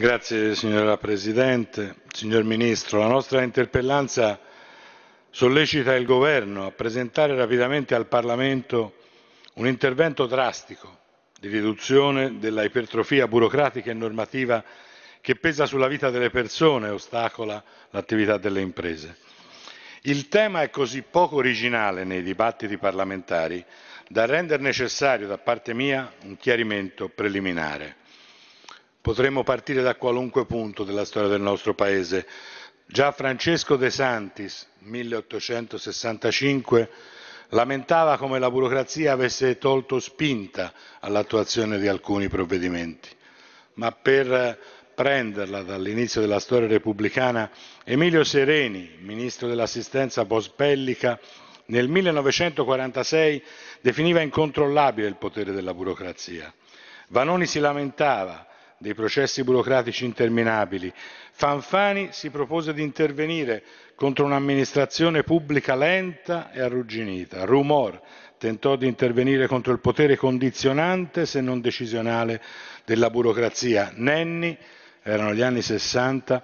Grazie signora Presidente. Signor Ministro, la nostra interpellanza sollecita il Governo a presentare rapidamente al Parlamento un intervento drastico di riduzione della ipertrofia burocratica e normativa che pesa sulla vita delle persone e ostacola l'attività delle imprese. Il tema è così poco originale nei dibattiti parlamentari da rendere necessario da parte mia un chiarimento preliminare. Potremmo partire da qualunque punto della storia del nostro Paese. Già Francesco De Santis, 1865, lamentava come la burocrazia avesse tolto spinta all'attuazione di alcuni provvedimenti. Ma per prenderla dall'inizio della storia repubblicana, Emilio Sereni, ministro dell'assistenza post-bellica, nel 1946 definiva incontrollabile il potere della burocrazia. Vanoni si lamentava dei processi burocratici interminabili, Fanfani si propose di intervenire contro un'amministrazione pubblica lenta e arrugginita. Rumor tentò di intervenire contro il potere condizionante, se non decisionale, della burocrazia. Nenni, erano gli anni 60,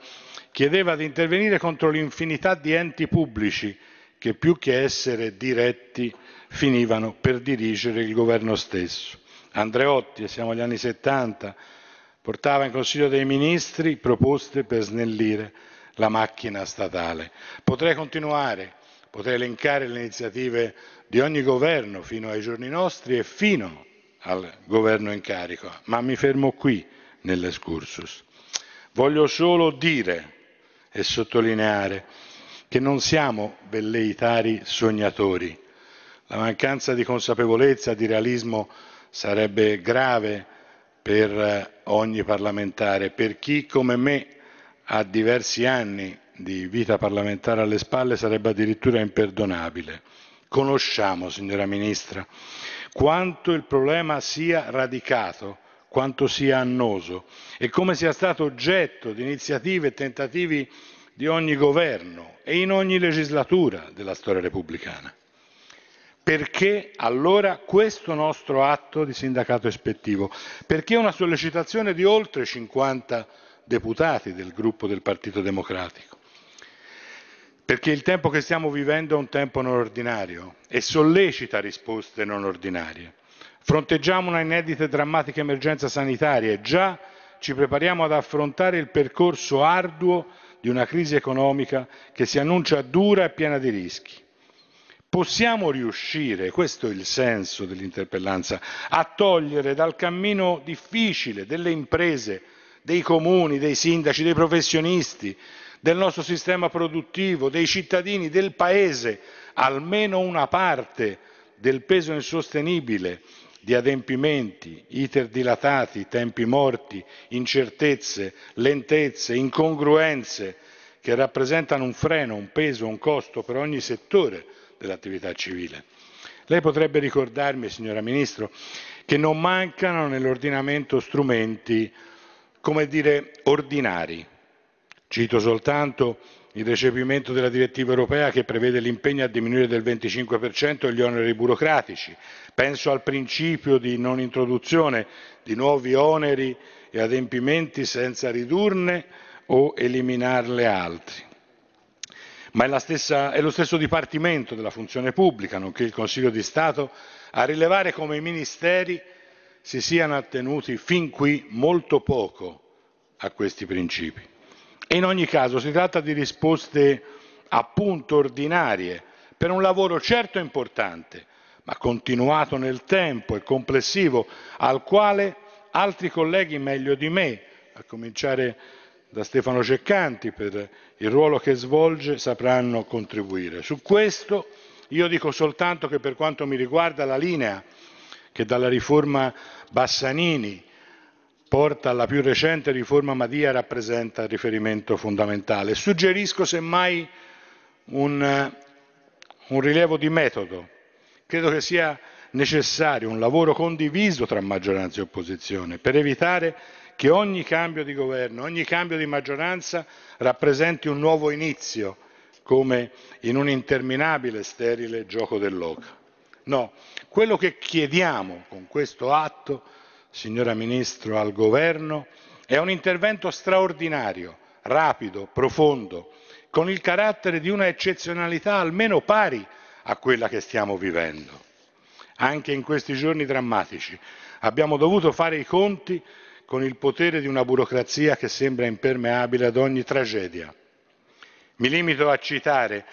chiedeva di intervenire contro l'infinità di enti pubblici che più che essere diretti finivano per dirigere il governo stesso. Andreotti, siamo agli anni 70, portava in Consiglio dei Ministri proposte per snellire la macchina statale. Potrei continuare, potrei elencare le iniziative di ogni governo fino ai giorni nostri e fino al governo in carico, ma mi fermo qui nell'escursus. Voglio solo dire e sottolineare che non siamo velleitari sognatori. La mancanza di consapevolezza, di realismo sarebbe grave per eh, ogni parlamentare. Per chi come me ha diversi anni di vita parlamentare alle spalle sarebbe addirittura imperdonabile. Conosciamo, signora Ministra, quanto il problema sia radicato, quanto sia annoso e come sia stato oggetto di iniziative e tentativi di ogni governo e in ogni legislatura della storia repubblicana. Perché allora questo nostro atto di sindacato ispettivo? Perché una sollecitazione di oltre 50 deputati del gruppo del Partito Democratico? Perché il tempo che stiamo vivendo è un tempo non ordinario e sollecita risposte non ordinarie. Fronteggiamo una inedita e drammatica emergenza sanitaria e già ci prepariamo ad affrontare il percorso arduo di una crisi economica che si annuncia dura e piena di rischi. Possiamo riuscire, questo è il senso dell'interpellanza, a togliere dal cammino difficile delle imprese, dei comuni, dei sindaci, dei professionisti, del nostro sistema produttivo, dei cittadini, del Paese, almeno una parte del peso insostenibile di adempimenti, iter dilatati, tempi morti, incertezze, lentezze, incongruenze che rappresentano un freno, un peso, un costo per ogni settore dell'attività civile. Lei potrebbe ricordarmi, signora Ministro, che non mancano nell'ordinamento strumenti, come dire, ordinari. Cito soltanto il recepimento della direttiva europea che prevede l'impegno a diminuire del 25% gli oneri burocratici. Penso al principio di non introduzione di nuovi oneri e adempimenti senza ridurne o eliminarne altri ma è, stessa, è, lo stesso Dipartimento della Funzione Pubblica, nonché il Consiglio di Stato, a rilevare come i ministeri si siano attenuti fin qui molto poco a questi principi. E in ogni caso si tratta di risposte appunto ordinarie per un lavoro certo importante, ma continuato nel tempo e complessivo, al quale altri colleghi meglio di me, a cominciare da Stefano Ceccanti per il ruolo che svolge sapranno contribuire. Su questo io dico soltanto che per quanto mi riguarda la linea che dalla riforma Bassanini porta alla più recente riforma Madia rappresenta il riferimento fondamentale. Suggerisco semmai un, un rilievo di metodo. Credo che sia necessario un lavoro condiviso tra maggioranza e opposizione per evitare che ogni cambio di governo, ogni cambio di maggioranza rappresenti un nuovo inizio, come in un interminabile, sterile gioco dell'oca. No, quello che chiediamo con questo atto, signora Ministro, al Governo è un intervento straordinario, rapido, profondo, con il carattere di una eccezionalità almeno pari a quella che stiamo vivendo. Anche in questi giorni drammatici abbiamo dovuto fare i conti con il potere di una burocrazia che sembra impermeabile ad ogni tragedia. Mi limito a citare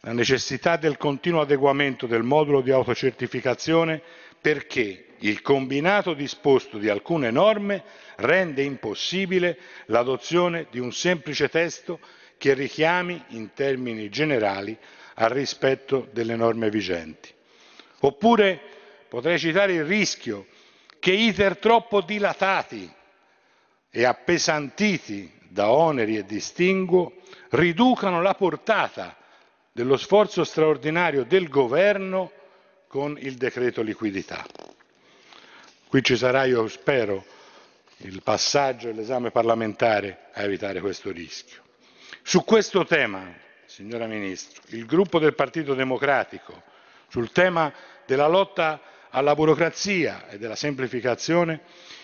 la necessità del continuo adeguamento del modulo di autocertificazione perché il combinato disposto di alcune norme rende impossibile l'adozione di un semplice testo che richiami in termini generali al rispetto delle norme vigenti. Oppure potrei citare il rischio che iter troppo dilatati e appesantiti da oneri e distinguo riducano la portata dello sforzo straordinario del governo con il decreto liquidità. Qui ci sarà, io spero, il passaggio e l'esame parlamentare a evitare questo rischio. Su questo tema, signora Ministro, il gruppo del Partito Democratico, sul tema della lotta alla burocrazia e della semplificazione,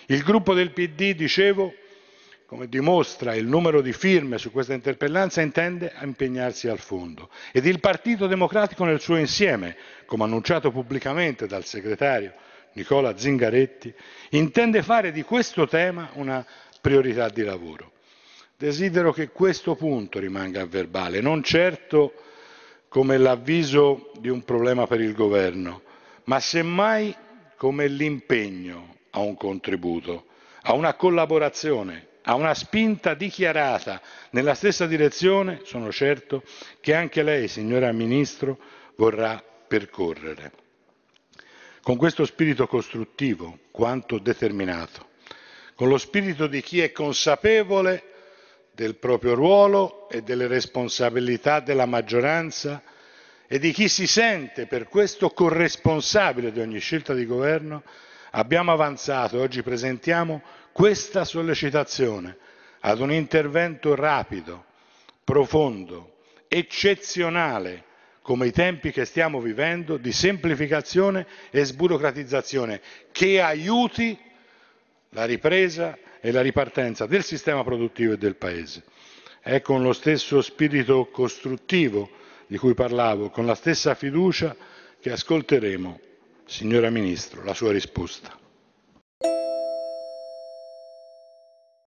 il gruppo del PD, dicevo, come dimostra il numero di firme su questa interpellanza, intende impegnarsi al fondo. Ed il Partito Democratico nel suo insieme, come annunciato pubblicamente dal segretario Nicola Zingaretti, intende fare di questo tema una priorità di lavoro. Desidero che questo punto rimanga a verbale, non certo come l'avviso di un problema per il governo, ma semmai come l'impegno a un contributo, a una collaborazione, a una spinta dichiarata nella stessa direzione, sono certo che anche lei, signora Ministro, vorrà percorrere. Con questo spirito costruttivo, quanto determinato, con lo spirito di chi è consapevole del proprio ruolo e delle responsabilità della maggioranza, e di chi si sente per questo corresponsabile di ogni scelta di governo, abbiamo avanzato e oggi presentiamo questa sollecitazione ad un intervento rapido, profondo, eccezionale, come i tempi che stiamo vivendo, di semplificazione e sburocratizzazione, che aiuti la ripresa e la ripartenza del sistema produttivo e del Paese. È con lo stesso spirito costruttivo di cui parlavo, con la stessa fiducia che ascolteremo, signora Ministro, la sua risposta.